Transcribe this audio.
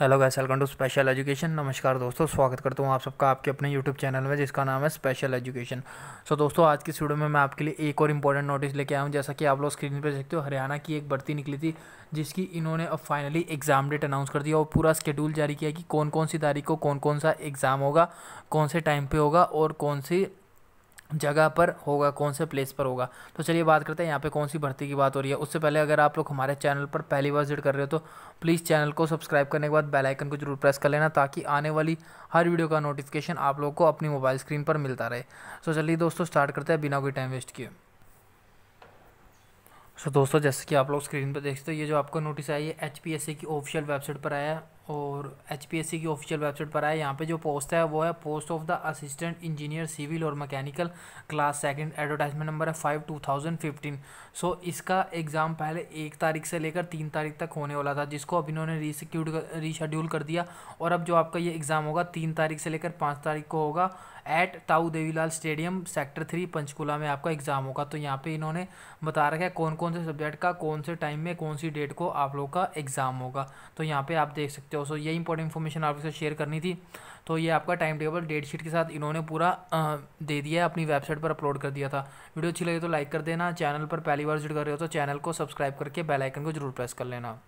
hello guys welcome to special education नमस्कार दोस्तों स्वागत करता हूँ आप सबका आपके अपने यूट्यूब चैनल में जिसका नाम है स्पेशल एजुकेशन सो दोस्तों आज की वीडियो में मैं आपके लिए एक और इम्पॉर्टेंट नोटिस लेके आया हूँ जैसा कि आप लोग स्क्रीन पर देखते हो हरियाणा की एक भर्ती निकली थी जिसकी इन्होंने अब फाइनली एग्ज़ाम डेट अनाउंस कर दिया और पूरा स्केड्यूल जारी किया कि कौन कौन सी तारीख को कौन कौन सा एग्ज़ाम होगा कौन से टाइम पर होगा और कौन सी जगह पर होगा कौन से प्लेस पर होगा तो चलिए बात करते हैं यहाँ पे कौन सी भर्ती की बात हो रही है उससे पहले अगर आप लोग हमारे चैनल पर पहली बार विजिट कर रहे हो तो प्लीज़ चैनल को सब्सक्राइब करने के बाद बेल आइकन को जरूर प्रेस कर लेना ताकि आने वाली हर वीडियो का नोटिफिकेशन आप लोग को अपनी मोबाइल स्क्रीन पर मिलता रहे सो चलिए दोस्तों स्टार्ट करते हैं बिना कोई टाइम वेस्ट किए सो दोस्तों जैसे कि आप लोग स्क्रीन पर देखते हो ये जो आपको नोटिस आई है एच की ऑफिशियल वेबसाइट पर आया है और एच की ऑफिशियल वेबसाइट पर आए यहाँ पे जो पोस्ट है वो है post of the assistant engineer civil और mechanical class second advertisement number है five two thousand fifteen so इसका एग्ज़ाम पहले एक तारीख से लेकर तीन तारीख तक होने वाला था जिसको अब इन्होंने रिसिक्यूड रीशेड्यूल कर दिया और अब जो आपका ये एग्ज़ाम होगा तीन तारीख से लेकर पाँच तारीख को होगा at Tau Devilal stadium sector three Panchkula में आपका एग्ज़ाम होगा तो यहाँ पे इन्होंने बता रखा है कौन कौन से सब्जेक्ट का कौन से टाइम में कौन सी डेट को आप लोग का एग्ज़ाम होगा तो यहाँ पे आप देख सकते हो सकते हो सो ये इंपॉर्टेंट इन्फॉर्मेशन आपके साथ शेयर करनी थी तो ये आपका टाइम टेबल डेट शीट के साथ इन्होंने पूरा दे दिया है अपनी वेबसाइट पर अपलोड कर दिया था वीडियो अच्छी लगी तो लाइक कर देना चैनल पर पहली बार जुड़ कर रहे हो तो चैनल को सब्सक्राइब करके बेलाइकन को जरूर प्रेस कर लेना